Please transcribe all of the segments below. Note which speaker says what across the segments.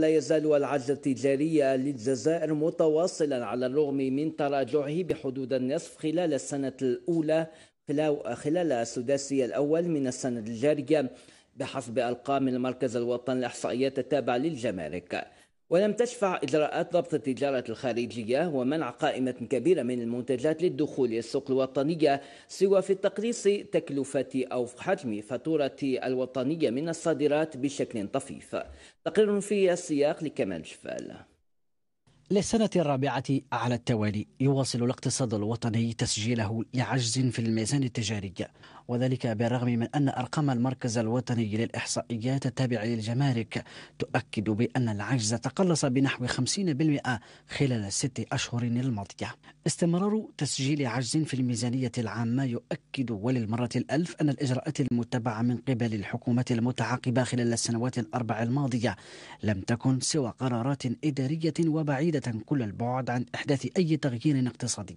Speaker 1: لا يزال العجز التجاري للجزائر متواصلا على الرغم من تراجعه بحدود النصف خلال السنة الأولى خلال السداسي الأول من السنة الجارية بحسب أرقام المركز الوطني للإحصائيات التابع للجمارك ولم تشفع إجراءات ضبط التجارة الخارجية ومنع قائمة كبيرة من المنتجات للدخول للسوق الوطنية سوى في تقليص تكلفة أو حجم فاتورة الوطنية من الصادرات بشكل طفيف تقرير في السياق لكمال شفال
Speaker 2: للسنة الرابعة على التوالي يواصل الاقتصاد الوطني تسجيله لعجز في الميزان التجاري وذلك بالرغم من أن أرقام المركز الوطني للإحصائيات التابع للجمارك تؤكد بأن العجز تقلص بنحو 50% خلال الست أشهر الماضية استمرار تسجيل عجز في الميزانية العامة يؤكد وللمرة الألف أن الإجراءات المتبعة من قبل الحكومة المتعاقبة خلال السنوات الأربع الماضية لم تكن سوى قرارات إدارية وبعيدة بعيدة كل البعد عن إحداث أي تغيير اقتصادي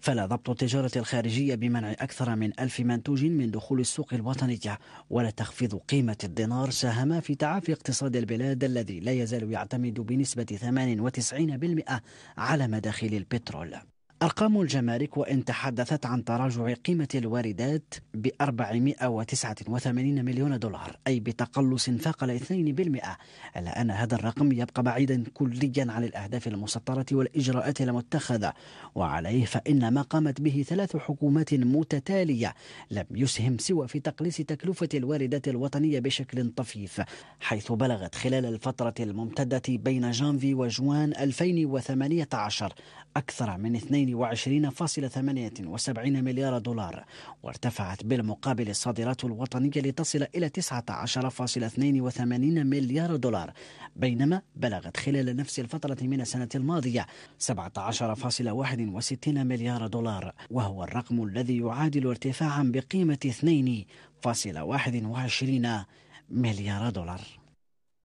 Speaker 2: فلا ضبط التجارة الخارجية بمنع أكثر من ألف منتوج من دخول السوق الوطنية ولا تخفيض قيمة الدينار ساهم في تعافي اقتصاد البلاد الذي لا يزال يعتمد بنسبة 98% على مداخل البترول أرقام الجمارك وإن تحدثت عن تراجع قيمة الواردات ب 489 مليون دولار أي بتقلص فاق ال 2% إلا أن هذا الرقم يبقى بعيدا كليا عن الأهداف المسطرة والإجراءات المتخذة وعليه فإن ما قامت به ثلاث حكومات متتالية لم يسهم سوى في تقليص تكلفة الواردات الوطنية بشكل طفيف حيث بلغت خلال الفترة الممتدة بين جانفي وجوان 2018 أكثر من 2 22.78 مليار دولار وارتفعت بالمقابل الصادرات الوطنية لتصل إلى 19.82 مليار دولار بينما بلغت خلال نفس الفترة من السنة الماضية 17.61 مليار دولار وهو الرقم الذي يعادل ارتفاعا بقيمة 2.21 مليار دولار